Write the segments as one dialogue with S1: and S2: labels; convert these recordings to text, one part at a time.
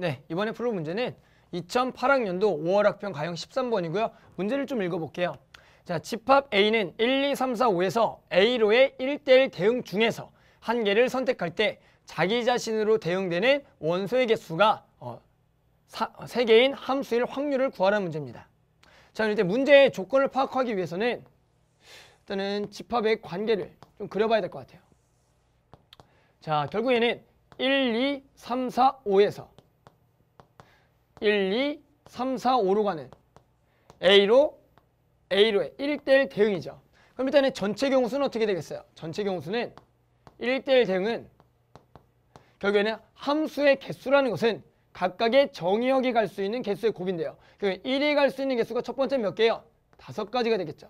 S1: 네, 이번에 풀 문제는 2008학년도 5월 학평 가형 13번이고요. 문제를 좀 읽어볼게요. 자, 집합 A는 1, 2, 3, 4, 5에서 A로의 1대1 대응 중에서 한 개를 선택할 때 자기 자신으로 대응되는 원소의 개수가 어, 사, 3개인 함수일 확률을 구하라는 문제입니다. 자, 일단 문제의 조건을 파악하기 위해서는 일단은 집합의 관계를 좀 그려봐야 될 것 같아요. 자, 결국에는 1, 2, 3, 4, 5에서 1, 2, 3, 4, 5로 가는 A로 A로의 1대1 대응이죠. 그럼 일단은 전체 경우수는 어떻게 되겠어요? 전체 경우수는 1대1 대응은 결국에는 함수의 개수라는 것은 각각의 정의역이 갈 수 있는 개수의 곱인데요. 그럼 1이 갈 수 있는 개수가 첫 번째 몇 개요? 다섯 가지가 되겠죠.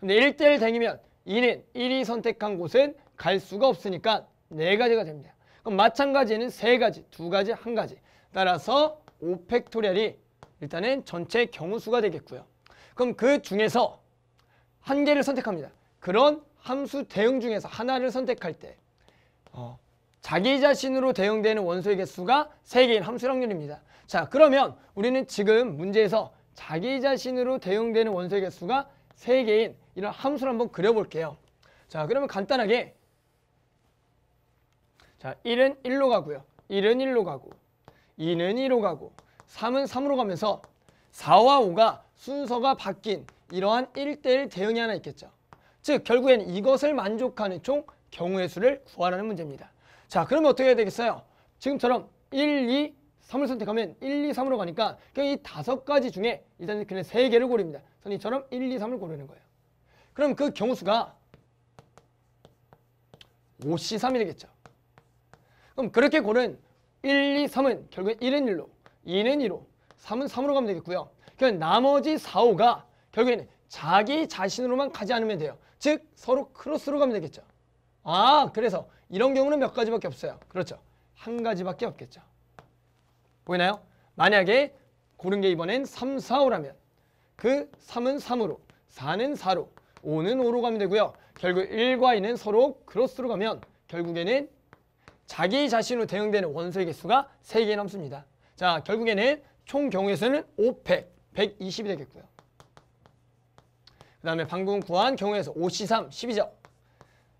S1: 근데 1대1 대응이면 2는 1이 선택한 곳은 갈 수가 없으니까 네가지가 됩니다. 그럼 마찬가지는 세가지, 두가지, 한가지. 따라서 5팩토리얼이 일단은 전체 경우수가 되겠고요. 그럼 그 중에서 한 개를 선택합니다. 그런 함수 대응 중에서 하나를 선택할 때 어, 자기 자신으로 대응되는 원소의 개수가 3개인 함수 확률입니다. 자 그러면 우리는 지금 문제에서 자기 자신으로 대응되는 원소의 개수가 3개인 이런 함수를 한번 그려볼게요. 자 그러면 간단하게 자 1은 1로 가고요. 1은 1로 가고 2는 2로 가고 3은 3으로 가면서 4와 5가 순서가 바뀐 이러한 1대1 대응이 하나 있겠죠. 즉 결국엔 이것을 만족하는 총 경우의 수를 구하라는 문제입니다. 자 그러면 어떻게 해야 되겠어요? 지금처럼 1, 2, 3을 선택하면 1, 2, 3으로 가니까 그냥 이 다섯 가지 중에 일단 그냥 세 개를 고립니다 선생님처럼 1, 2, 3을 고르는 거예요. 그럼 그 경우수가 5C3이 되겠죠. 그럼 그렇게 고른 1, 2, 3은 결국엔 1은 1로, 2는 2로, 3은 3으로 가면 되겠고요. 그러니 나머지 4, 5가 결국에는 자기 자신으로만 가지 않으면 돼요. 즉 서로 크로스로 가면 되겠죠. 아 그래서 이런 경우는 몇 가지밖에 없어요. 그렇죠. 한 가지밖에 없겠죠. 보이나요? 만약에 고른 게 이번엔 3, 4, 5라면 그 3은 3으로, 4는 4로, 5는 5로 가면 되고요. 결국 1과 2는 서로 크로스로 가면 결국에는 자기 자신으로 대응되는 원소의 개수가 세개 넘습니다. 자, 결국에는 총 경우에서는 500, 120이 되겠고요. 그 다음에 방금 구한 경우에서 5시3 12죠.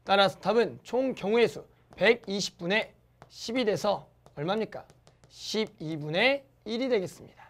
S1: 따라서 답은 총 경우의 수 120분의 10이 돼서 얼마입니까? 12분의 1이 되겠습니다.